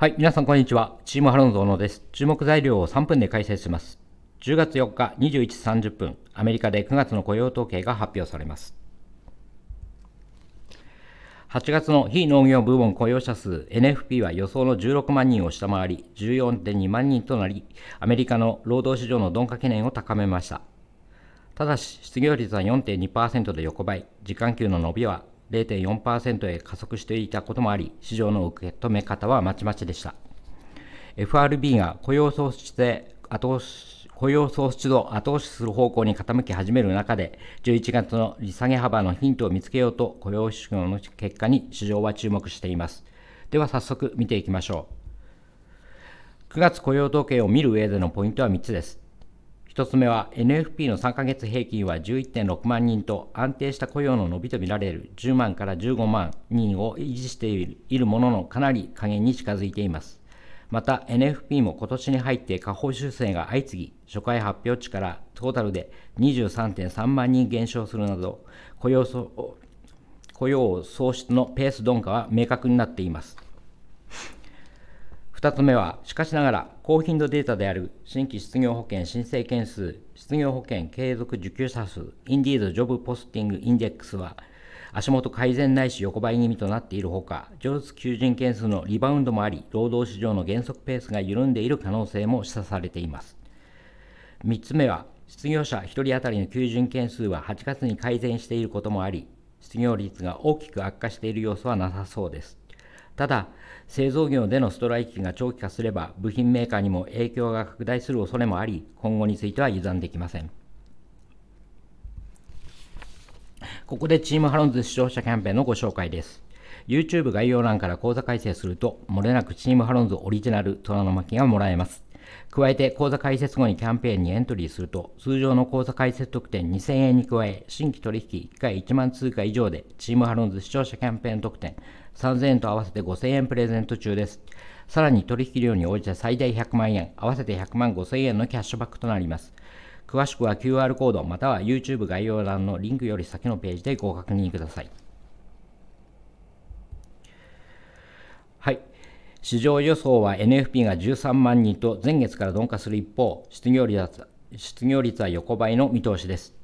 はい、皆さんこんにちは。チームハロンズ小野です。注目材料を3分で解説します。10月4日21時30分、アメリカで9月の雇用統計が発表されます。8月の非農業部門雇用者数 NFP は予想の16万人を下回り14.2万人となりアメリカの労働市場の鈍化懸念を高めましたただし失業率は4.2%で横ばい時間給の伸びは0.4%へ加速していたこともあり、市場の受け止め方はまちまちでした。FRB が雇用創出で後押し雇用創出を後押しする方向に傾き始める中で、11月の利下げ幅のヒントを見つけようと雇用指標の結果に市場は注目しています。では早速見ていきましょう。9月雇用統計を見る上でのポイントは3つです。1つ目は NFP の3ヶ月平均は11.6万人と安定した雇用の伸びと見られる10万から15万人を維持しているもののかなり加減に近づいています。また NFP も今年に入って下方修正が相次ぎ、初回発表値からトータルで23.3万人減少するなど雇用、雇用創出のペース鈍化は明確になっています。2つ目は、しかしながら、高頻度データである新規失業保険申請件数、失業保険継続受給者数、インディードジョブポスティングインデックスは、足元改善ないし横ばい気味となっているほか、上質求人件数のリバウンドもあり、労働市場の減速ペースが緩んでいる可能性も示唆されています。3つ目は、失業者1人当たりの求人件数は8月に改善していることもあり、失業率が大きく悪化している要素はなさそうです。ただ、製造業でのストライキが長期化すれば、部品メーカーにも影響が拡大する恐れもあり、今後については油断できません。ここでチームハロンズ視聴者キャンペーンのご紹介です。YouTube 概要欄から講座改正すると、もれなくチームハロンズオリジナル虎の巻がもらえます。加えて、口座開設後にキャンペーンにエントリーすると、通常の口座開設特典2000円に加え、新規取引1回1万通貨以上で、チームハロンズ視聴者キャンペーン特典3000円と合わせて5000円プレゼント中です。さらに取引量に応じて最大100万円、合わせて100万5000円のキャッシュバックとなります。詳しくは QR コードまたは YouTube 概要欄のリンクより先のページでご確認ください。はい。市場予想は NFP が13万人と前月から鈍化する一方失業率は失業率は横ばいの見通しです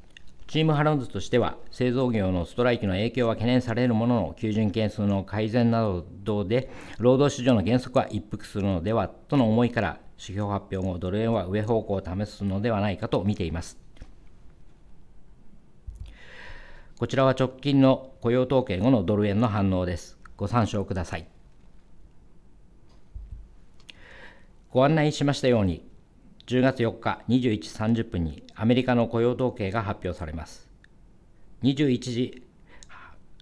チームハロンズとしては製造業のストライキの影響は懸念されるものの求人件数の改善などで労働市場の減速は一服するのではとの思いから指標発表後ドル円は上方向を試すのではないかと見ていますこちらは直近の雇用統計後のドル円の反応ですご参照くださいご案内しましたように、10月4日21時30分にアメリカの雇用統計が発表されます。21時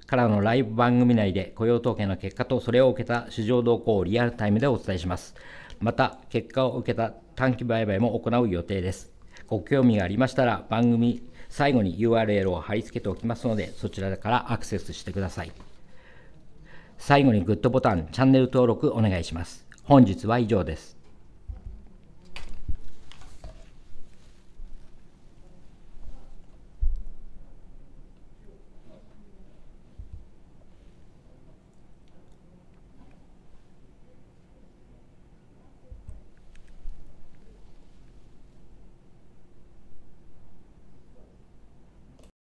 からのライブ番組内で雇用統計の結果とそれを受けた市場動向をリアルタイムでお伝えします。また、結果を受けた短期売買も行う予定です。ご興味がありましたら番組最後に URL を貼り付けておきますのでそちらからアクセスしてください。最後にグッドボタン、チャンネル登録お願いします。本日は以上です。